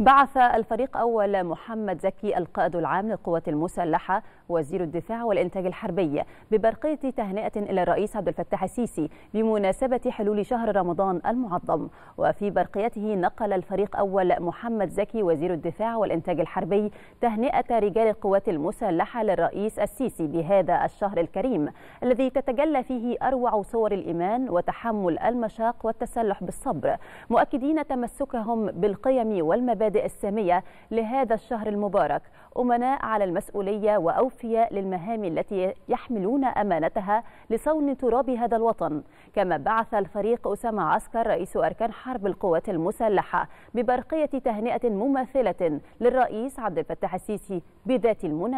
بعث الفريق أول محمد زكي القائد العام للقوات المسلحة وزير الدفاع والإنتاج الحربي ببرقية تهنئة إلى الرئيس عبد الفتاح السيسي بمناسبة حلول شهر رمضان المعظم وفي برقيته نقل الفريق أول محمد زكي وزير الدفاع والإنتاج الحربي تهنئة رجال القوات المسلحة للرئيس السيسي بهذا الشهر الكريم الذي تتجلى فيه أروع صور الإيمان وتحمل المشاق والتسلح بالصبر مؤكدين تمسكهم بالقيم والمبادئ المبادئ السامية لهذا الشهر المبارك أمناء على المسؤولية وأوفياء للمهام التي يحملون أمانتها لصون تراب هذا الوطن كما بعث الفريق أسامة عسكر رئيس أركان حرب القوات المسلحة ببرقية تهنئة مماثلة للرئيس عبد الفتاح السيسي بذات المناسبة